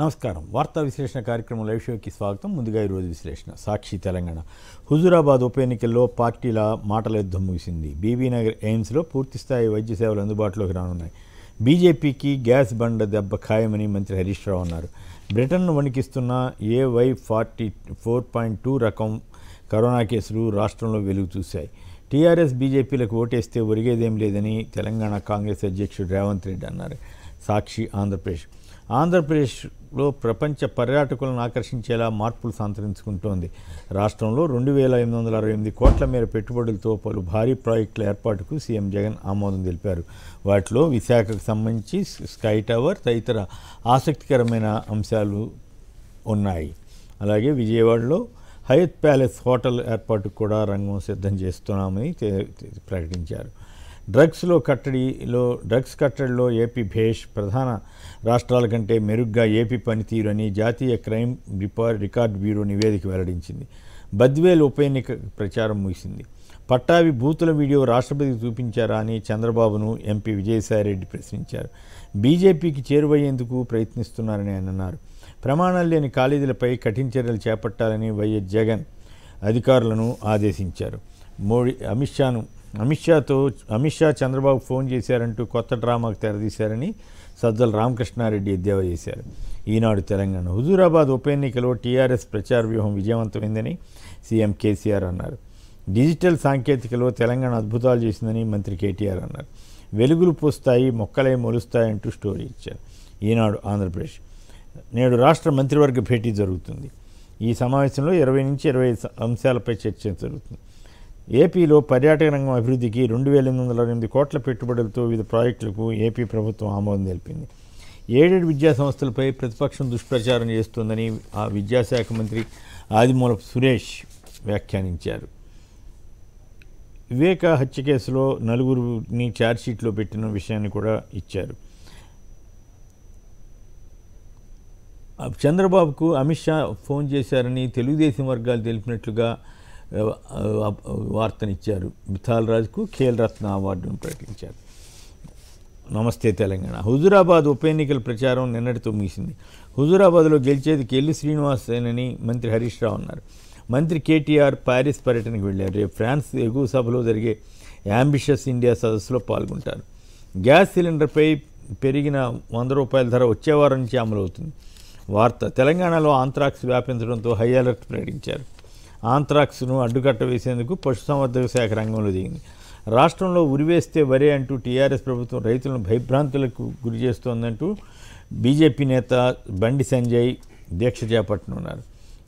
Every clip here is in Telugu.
నమస్కారం వార్తా విశ్లేషణ కార్యక్రమం లైవ్ షోకి స్వాగతం ముందుగా ఈరోజు విశ్లేషణ సాక్షి తెలంగాణ హుజూరాబాద్ ఉప ఎన్నికల్లో పార్టీల మాటల యుద్ధం ముగిసింది బీబీనగర్ ఎయిమ్స్లో పూర్తిస్థాయి వైద్య సేవలు అందుబాటులోకి రానున్నాయి బీజేపీకి గ్యాస్ బండ దెబ్బ ఖాయమని మంత్రి హరీష్ రావు అన్నారు బ్రిటన్ను వణికిస్తున్న AY forty four point two రకం కరోనా కేసులు రాష్ట్రంలో వెలుగు చూశాయి టీఆర్ఎస్ బీజేపీలకు ఓటేస్తే ఒరిగేదేం లేదని తెలంగాణ కాంగ్రెస్ అధ్యక్షుడు రేవంత్ రెడ్డి అన్నారు సాక్షి ఆంధ్రప్రదేశ్ ఆంధ్రప్రదేశ్లో ప్రపంచ పర్యాటకులను ఆకర్షించేలా మార్పులు సంతరించుకుంటోంది రాష్ట్రంలో రెండు వేల ఎనిమిది వందల అరవై ఎనిమిది కోట్ల మేర పెట్టుబడులతో పలు భారీ ప్రాజెక్టుల ఏర్పాటుకు సీఎం జగన్ ఆమోదం తెలిపారు వాటిలో విశాఖకు సంబంధించి స్కై టవర్ తదితర ఆసక్తికరమైన అంశాలు ఉన్నాయి అలాగే విజయవాడలో హయత్ ప్యాలెస్ హోటల్ ఏర్పాటుకు కూడా రంగం సిద్ధం చేస్తున్నామని ప్రకటించారు డ్రగ్స్లో కట్టడిలో డ్రగ్స్ కట్టడిలో ఏపీ భేష్ ప్రధాన రాష్ట్రాల కంటే మెరుగ్గా ఏపీ పనితీరు అని జాతీయ క్రైమ్ రిపార్ రికార్డ్ బ్యూరో నివేదిక వెల్లడించింది బద్వేల్ ఉప ఎన్నిక ప్రచారం ముగిసింది పట్టాభి బూతుల వీడియో రాష్ట్రపతికి చూపించారా అని చంద్రబాబును ఎంపీ విజయసాయిరెడ్డి ప్రశ్నించారు బీజేపీకి చేరువయ్యేందుకు ప్రయత్నిస్తున్నారని ఆయన అన్నారు ప్రమాణాలు లేని కాలేజీలపై కఠిన చర్యలు చేపట్టాలని వైఎస్ జగన్ అధికారులను ఆదేశించారు మోడీ అమిత్ షాను అమిత్ షాతో అమిత్ షా చంద్రబాబు ఫోన్ చేశారంటూ కొత్త డ్రామాకు తెరదీశారని సజ్జల రామకృష్ణారెడ్డి ఎద్దేవా చేశారు ఈనాడు తెలంగాణ హుజూరాబాద్ ఉప ఎన్నికలో టీఆర్ఎస్ ప్రచార వ్యూహం విజయవంతమైందని సీఎం కేసీఆర్ అన్నారు డిజిటల్ సాంకేతికలో తెలంగాణ అద్భుతాలు చేసిందని మంత్రి కేటీఆర్ అన్నారు వెలుగులు పూస్తాయి మొక్కలై మొలుస్తాయంటూ స్టోరీ ఇచ్చారు ఈనాడు ఆంధ్రప్రదేశ్ నేడు రాష్ట్ర మంత్రివర్గ భేటీ జరుగుతుంది ఈ సమావేశంలో ఇరవై నుంచి ఇరవై అంశాలపై చర్చ జరుగుతుంది ఏపీలో పర్యాటక రంగం అభివృద్ధికి రెండు వేల ఎనిమిది వందల ఎనిమిది కోట్ల పెట్టుబడులతో వివిధ ప్రాజెక్టులకు ఏపీ ప్రభుత్వం ఆమోదం తెలిపింది ఏడేడు విద్యా సంస్థలపై ప్రతిపక్షం దుష్ప్రచారం చేస్తోందని ఆ విద్యాశాఖ మంత్రి ఆదిమూలపు సురేష్ వ్యాఖ్యానించారు వివేక హత్య కేసులో నలుగురిని ఛార్జ్షీట్లో పెట్టిన విషయాన్ని కూడా ఇచ్చారు చంద్రబాబుకు అమిత్ షా ఫోన్ చేశారని తెలుగుదేశం వర్గాలు తెలిపినట్లుగా వార్తనిచ్చారు మిథాల్ రాజుకు ఖేల్ రత్న అవార్డును ప్రకటించారు నమస్తే తెలంగాణ హుజురాబాద్ ఉప ఎన్నికల ప్రచారం నిన్నటితో ముగిసింది హుజూరాబాద్లో గెలిచేది కెల్లి శ్రీనివాసేనని మంత్రి హరీష్ రావు అన్నారు మంత్రి కేటీఆర్ ప్యారిస్ పర్యటనకు వెళ్ళారు రేపు ఫ్రాన్స్ ఎగువ సభలో జరిగే యాంబిషస్ ఇండియా సదస్సులో పాల్గొంటారు గ్యాస్ సిలిండర్పై పెరిగిన వంద రూపాయల ధర వచ్చే వారం నుంచి అమలవుతుంది వార్త తెలంగాణలో ఆంత్రాక్స్ వ్యాపించడంతో హై అలర్ట్ ప్రకటించారు ఆంథ్రాక్స్ను అడ్డుకట్ట వేసేందుకు పశుసంవర్ధక శాఖ రంగంలో దిగింది రాష్ట్రంలో ఉరివేస్తే వరే అంటూ టీఆర్ఎస్ ప్రభుత్వం రైతులను భయభ్రాంతులకు గురి చేస్తోందంటూ బీజేపీ నేత బండి సంజయ్ దీక్ష చేపట్టనున్నారు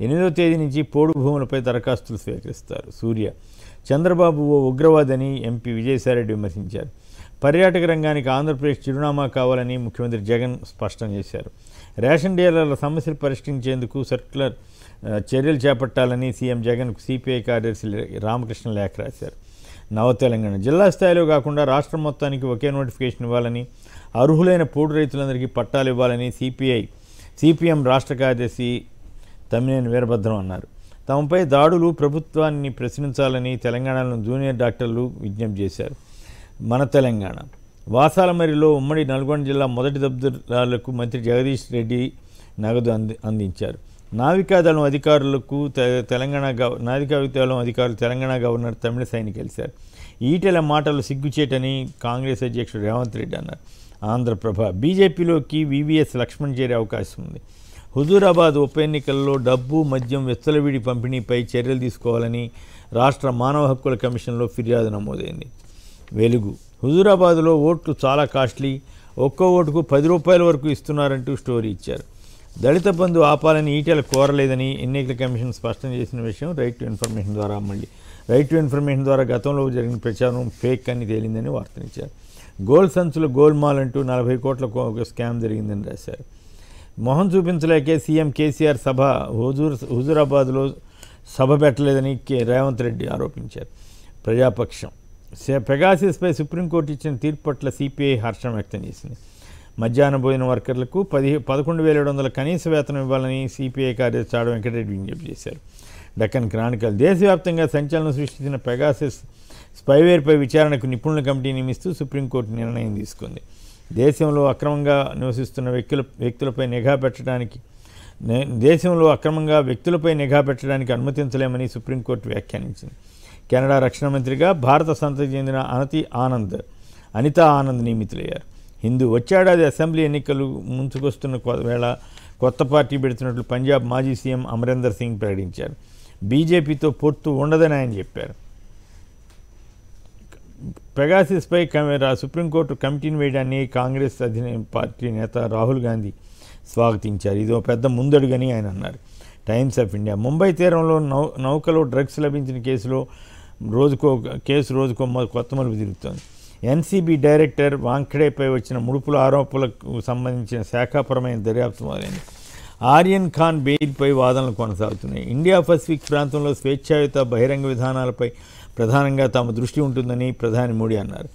ఎనిమిదో తేదీ నుంచి పోడు భూములపై దరఖాస్తులు స్వీకరిస్తారు సూర్య చంద్రబాబు ఓ ఉగ్రవాదని ఎంపీ విజయసాయిరెడ్డి విమర్శించారు పర్యాటక రంగానికి ఆంధ్రప్రదేశ్ చిరునామా కావాలని ముఖ్యమంత్రి జగన్ స్పష్టం చేశారు రేషన్ డీలర్ల సమస్యలు పరిష్కరించేందుకు సర్క్యులర్ చర్యలు చేపట్టాలని సీఎం జగన్ సిపిఐ కార్యదర్శి రామకృష్ణ లేఖ రాశారు నవ తెలంగాణ జిల్లా స్థాయిలో కాకుండా రాష్ట్రం మొత్తానికి ఒకే నోటిఫికేషన్ ఇవ్వాలని అర్హులైన పోడు రైతులందరికీ పట్టాలు ఇవ్వాలని సిపిఐ సిపిఎం రాష్ట్ర కార్యదర్శి తమ్మినేని వీరభద్రం అన్నారు తమపై దాడులు ప్రభుత్వాన్ని ప్రశ్నించాలని తెలంగాణలో జూనియర్ డాక్టర్లు విజ్ఞప్తి చేశారు మన తెలంగాణ వాసాలమరిలో ఉమ్మడి నల్గొండ జిల్లా మొదటి దబ్దులకు మంత్రి జగదీష్ రెడ్డి నగదు అంది అందించారు నావికాదళం అధికారులకు తెలంగాణ గవ నావికాదళం అధికారులు తెలంగాణ గవర్నర్ తమిళసైని కలిశారు ఈటెల మాటలు సిగ్గుచేటని కాంగ్రెస్ అధ్యక్షుడు రేవంత్ రెడ్డి అన్నారు ఆంధ్రప్రభ బీజేపీలోకి వివిఎస్ లక్ష్మణ్ చేరే అవకాశం ఉంది హుజూరాబాద్ ఉప ఎన్నికల్లో డబ్బు మద్యం వెచ్చలవిడి పంపిణీపై చర్యలు తీసుకోవాలని రాష్ట్ర మానవ హక్కుల కమిషన్లో ఫిర్యాదు నమోదైంది వెలుగు హుజూరాబాద్లో ఓట్లు చాలా కాస్ట్లీ ఒక్కో ఓటుకు పది రూపాయల వరకు ఇస్తున్నారంటూ స్టోరీ ఇచ్చారు దళిత బంధు ఆపాలని ఈటెల కోరలేదని ఎన్నికల కమిషన్ స్పష్టం చేసిన విషయం రైట్ టు ఇన్ఫర్మేషన్ ద్వారా మళ్ళీ రైట్ టు ఇన్ఫర్మేషన్ ద్వారా గతంలో జరిగిన ప్రచారం ఫేక్ అని తేలిందని వార్తనిచ్చారు గోల్ గోల్ గోల్మాల్ అంటూ నలభై కోట్ల స్కామ్ జరిగిందని రాశారు మొహం చూపించలేకే సీఎం కేసీఆర్ సభ హుజూర్ హుజూరాబాద్లో సభ పెట్టలేదని కె రేవంత్ రెడ్డి ఆరోపించారు ప్రజాపక్షం పెగాసిస్పై సుప్రీంకోర్టు ఇచ్చిన తీర్పు పట్ల సిపిఐ హర్షం వ్యక్తం చేసింది మధ్యాహ్న భోజన వర్కర్లకు పది పదకొండు వేల ఏడు వందల కనీస వేతనం ఇవ్వాలని సిపిఐ కార్యదర్శి చాడ వెంకటరెడ్డి విజ్ఞప్తి చేశారు డక్కన్ క్రానికల్ దేశవ్యాప్తంగా సంచలనం సృష్టించిన పెగాసిస్ స్పైవేర్పై విచారణకు నిపుణుల కమిటీ నియమిస్తూ సుప్రీంకోర్టు నిర్ణయం తీసుకుంది దేశంలో అక్రమంగా నివసిస్తున్న వ్యక్తుల వ్యక్తులపై నిఘా పెట్టడానికి దేశంలో అక్రమంగా వ్యక్తులపై నిఘా పెట్టడానికి అనుమతించలేమని సుప్రీంకోర్టు వ్యాఖ్యానించింది కెనడా రక్షణ మంత్రిగా భారత సంతతి చెందిన అనతి ఆనంద్ అనితా ఆనంద్ నియమితులయ్యారు హిందూ వచ్చేడాది అసెంబ్లీ ఎన్నికలు ముంచుకొస్తున్న వేళ కొత్త పార్టీ పెడుతున్నట్లు పంజాబ్ మాజీ సీఎం అమరేందర్ సింగ్ ప్రకటించారు బీజేపీతో పొత్తు ఉండదని ఆయన చెప్పారు పెగాసిస్పై సుప్రీంకోర్టు కమిటీని వేయడాన్ని కాంగ్రెస్ అధిన పార్టీ నేత రాహుల్ గాంధీ స్వాగతించారు ఇది పెద్ద ముందడుగని ఆయన అన్నారు టైమ్స్ ఆఫ్ ఇండియా ముంబై తీరంలో నౌ నౌకలో డ్రగ్స్ లభించిన కేసులో రోజుకో కేసు రోజుకో కొత్త మలుపు తిరుగుతోంది ఎన్సీబీ డైరెక్టర్ వాంఖడేపై వచ్చిన ముడుపుల ఆరోపణలకు సంబంధించిన శాఖాపరమైన దర్యాప్తు మొదలైంది ఆర్యన్ ఖాన్ బెయిల్పై వాదనలు కొనసాగుతున్నాయి ఇండియా పసిఫిక్ ప్రాంతంలో స్వేచ్ఛాయుత బహిరంగ విధానాలపై ప్రధానంగా తమ దృష్టి ఉంటుందని ప్రధాని మోడీ అన్నారు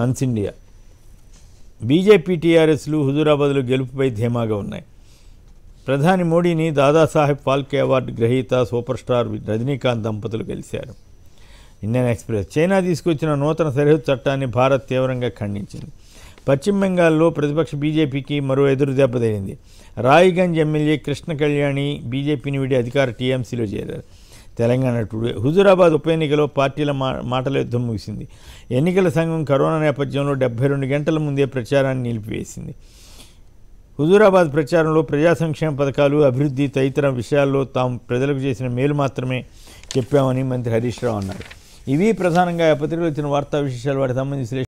హన్స్ ఇండియా బీజేపీ టీఆర్ఎస్లు హుజూరాబాద్లో గెలుపుపై ధీమాగా ఉన్నాయి ప్రధాని మోడీని దాదాసాహెబ్ ఫాల్కే అవార్డు గ్రహీత సూపర్ స్టార్ రజనీకాంత్ దంపతులు కలిశారు ఇండియన్ ఎక్స్ప్రెస్ చైనా తీసుకొచ్చిన నూతన సరిహద్దు చట్టాన్ని భారత్ తీవ్రంగా ఖండించింది పశ్చిమ బెంగాల్లో ప్రతిపక్ష బీజేపీకి మరో ఎదురు దెబ్బతగింది రాయిగంజ్ ఎమ్మెల్యే కృష్ణ కళ్యాణి బీజేపీని విడి అధికార టీఎంసీలో చేరారు తెలంగాణ టుడే హుజూరాబాద్ ఉప ఎన్నికలో పార్టీల మా మాటల యుద్ధం ముగిసింది ఎన్నికల సంఘం కరోనా నేపథ్యంలో డెబ్బై రెండు గంటల ముందే ప్రచారాన్ని నిలిపివేసింది హుజూరాబాద్ ప్రచారంలో ప్రజా సంక్షేమ పథకాలు అభివృద్ధి తదితర విషయాల్లో తాము ప్రజలకు చేసిన మేలు మాత్రమే చెప్పామని మంత్రి హరీష్ రావు అన్నారు ఇవి ప్రధానంగా పత్రికలు వచ్చిన వార్తా విశేషాలు వాటికి సంబంధించి